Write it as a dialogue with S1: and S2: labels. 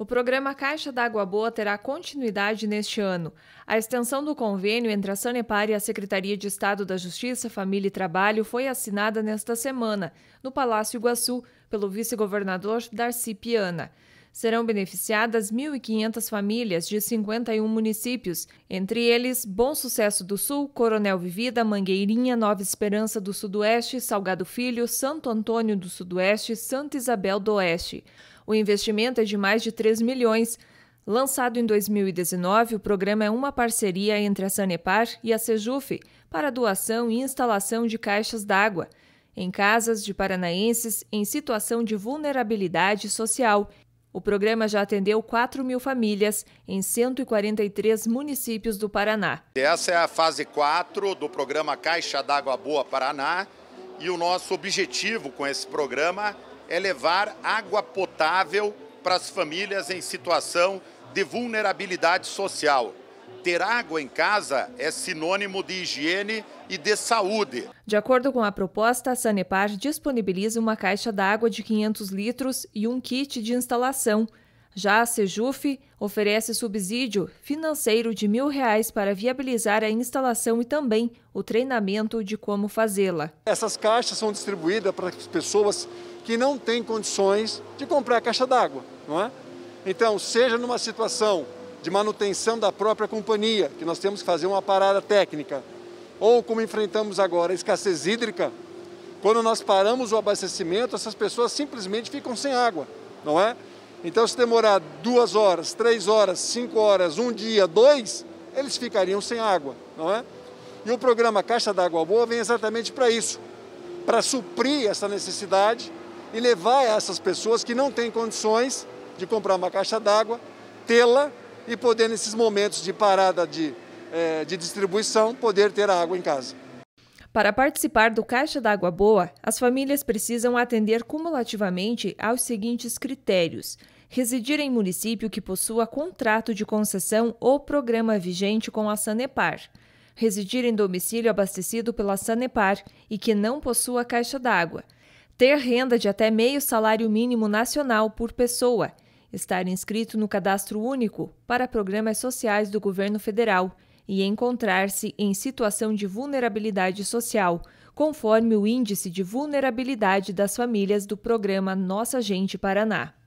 S1: O programa Caixa d'Água Boa terá continuidade neste ano. A extensão do convênio entre a Sanepar e a Secretaria de Estado da Justiça, Família e Trabalho foi assinada nesta semana, no Palácio Iguaçu, pelo vice-governador Darcy Piana. Serão beneficiadas 1.500 famílias de 51 municípios, entre eles Bom Sucesso do Sul, Coronel Vivida, Mangueirinha, Nova Esperança do Sudoeste, Salgado Filho, Santo Antônio do Sudoeste, Santa Isabel do Oeste. O investimento é de mais de 3 milhões. Lançado em 2019, o programa é uma parceria entre a Sanepar e a Sejuf para doação e instalação de caixas d'água em casas de paranaenses em situação de vulnerabilidade social o programa já atendeu 4 mil famílias em 143 municípios do Paraná.
S2: Essa é a fase 4 do programa Caixa d'Água Boa Paraná. E o nosso objetivo com esse programa é levar água potável para as famílias em situação de vulnerabilidade social ter água em casa é sinônimo de higiene e de saúde.
S1: De acordo com a proposta, a Sanepar disponibiliza uma caixa d'água de 500 litros e um kit de instalação. Já a Sejuf oferece subsídio financeiro de mil reais para viabilizar a instalação e também o treinamento de como fazê-la.
S3: Essas caixas são distribuídas para as pessoas que não têm condições de comprar a caixa d'água, não é? Então, seja numa situação de manutenção da própria companhia, que nós temos que fazer uma parada técnica. Ou como enfrentamos agora, a escassez hídrica, quando nós paramos o abastecimento, essas pessoas simplesmente ficam sem água, não é? Então, se demorar duas horas, três horas, cinco horas, um dia, dois, eles ficariam sem água, não é? E o programa Caixa d'Água Boa vem exatamente para isso, para suprir essa necessidade e levar essas pessoas que não têm condições de comprar uma caixa d'água, tê-la e poder, nesses momentos de parada de, é, de distribuição, poder ter água em casa.
S1: Para participar do Caixa da Água Boa, as famílias precisam atender cumulativamente aos seguintes critérios: residir em município que possua contrato de concessão ou programa vigente com a Sanepar, residir em domicílio abastecido pela Sanepar e que não possua caixa d'água, ter renda de até meio salário mínimo nacional por pessoa estar inscrito no cadastro único para programas sociais do governo federal e encontrar-se em situação de vulnerabilidade social, conforme o Índice de Vulnerabilidade das Famílias do programa Nossa Gente Paraná.